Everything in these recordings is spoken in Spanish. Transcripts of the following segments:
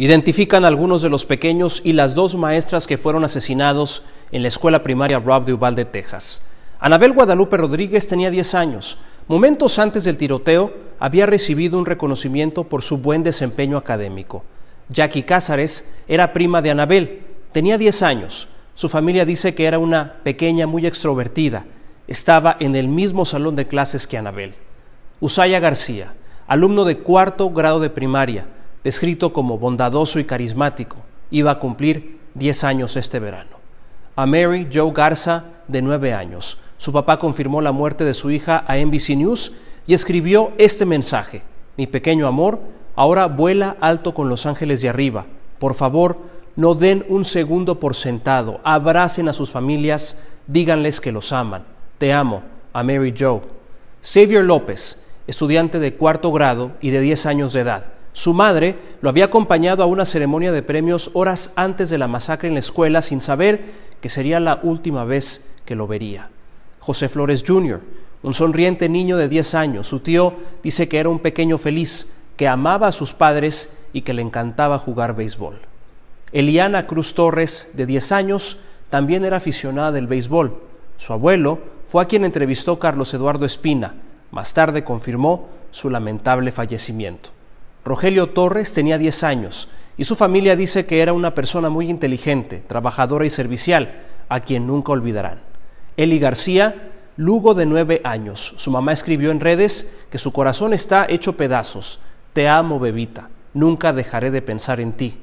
Identifican algunos de los pequeños y las dos maestras que fueron asesinados en la escuela primaria Rob de Uvalde, Texas. Anabel Guadalupe Rodríguez tenía 10 años. Momentos antes del tiroteo, había recibido un reconocimiento por su buen desempeño académico. Jackie Cázares era prima de Anabel, tenía 10 años. Su familia dice que era una pequeña muy extrovertida. Estaba en el mismo salón de clases que Anabel. Usaya García, alumno de cuarto grado de primaria, escrito como bondadoso y carismático, iba a cumplir 10 años este verano. A Mary Joe Garza, de 9 años, su papá confirmó la muerte de su hija a NBC News y escribió este mensaje, Mi pequeño amor, ahora vuela alto con los ángeles de arriba. Por favor, no den un segundo por sentado, abracen a sus familias, díganles que los aman. Te amo, a Mary Joe. Xavier López, estudiante de cuarto grado y de 10 años de edad, su madre lo había acompañado a una ceremonia de premios horas antes de la masacre en la escuela sin saber que sería la última vez que lo vería. José Flores Jr., un sonriente niño de 10 años, su tío dice que era un pequeño feliz, que amaba a sus padres y que le encantaba jugar béisbol. Eliana Cruz Torres, de 10 años, también era aficionada del béisbol. Su abuelo fue a quien entrevistó Carlos Eduardo Espina. Más tarde confirmó su lamentable fallecimiento. Rogelio Torres tenía 10 años y su familia dice que era una persona muy inteligente, trabajadora y servicial, a quien nunca olvidarán. Eli García, Lugo de 9 años. Su mamá escribió en redes que su corazón está hecho pedazos. Te amo, bebita. Nunca dejaré de pensar en ti.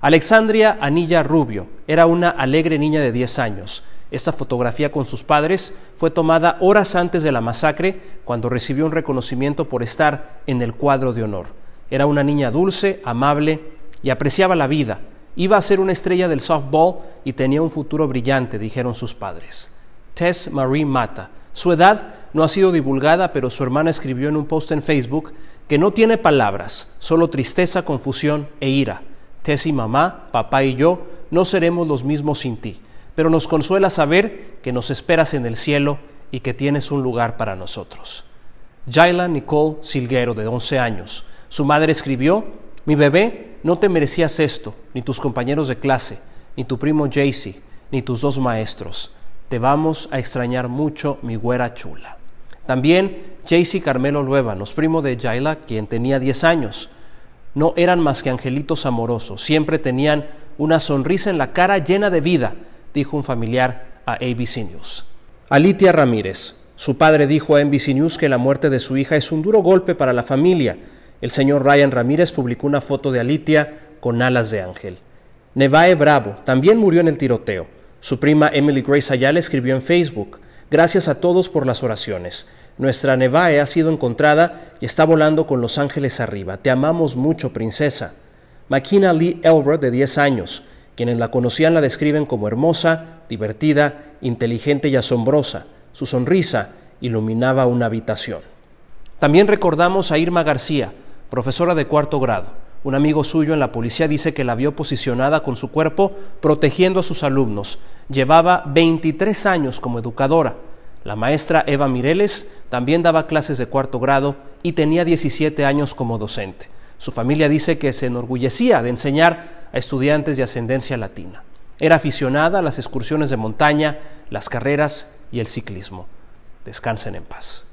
Alexandria Anilla Rubio era una alegre niña de 10 años. Esta fotografía con sus padres fue tomada horas antes de la masacre cuando recibió un reconocimiento por estar en el cuadro de honor. Era una niña dulce, amable y apreciaba la vida. Iba a ser una estrella del softball y tenía un futuro brillante, dijeron sus padres. Tess Marie Mata. Su edad no ha sido divulgada, pero su hermana escribió en un post en Facebook que no tiene palabras, solo tristeza, confusión e ira. Tess y mamá, papá y yo no seremos los mismos sin ti, pero nos consuela saber que nos esperas en el cielo y que tienes un lugar para nosotros. Jayla Nicole Silguero, de 11 años, su madre escribió, mi bebé, no te merecías esto, ni tus compañeros de clase, ni tu primo Jaycee, ni tus dos maestros. Te vamos a extrañar mucho, mi güera chula. También Jaycee Carmelo Luévanos, primo de Jayla, quien tenía 10 años. No eran más que angelitos amorosos, siempre tenían una sonrisa en la cara llena de vida, dijo un familiar a ABC News. Alitia Ramírez. Su padre dijo a NBC News que la muerte de su hija es un duro golpe para la familia el señor Ryan Ramírez publicó una foto de Alitia con alas de ángel. Nevae Bravo también murió en el tiroteo. Su prima Emily Grace Ayala escribió en Facebook, Gracias a todos por las oraciones. Nuestra Nevae ha sido encontrada y está volando con los ángeles arriba. Te amamos mucho, princesa. Makina Lee Elbert, de 10 años, quienes la conocían la describen como hermosa, divertida, inteligente y asombrosa. Su sonrisa iluminaba una habitación. También recordamos a Irma García, profesora de cuarto grado. Un amigo suyo en la policía dice que la vio posicionada con su cuerpo protegiendo a sus alumnos. Llevaba 23 años como educadora. La maestra Eva Mireles también daba clases de cuarto grado y tenía 17 años como docente. Su familia dice que se enorgullecía de enseñar a estudiantes de ascendencia latina. Era aficionada a las excursiones de montaña, las carreras y el ciclismo. Descansen en paz.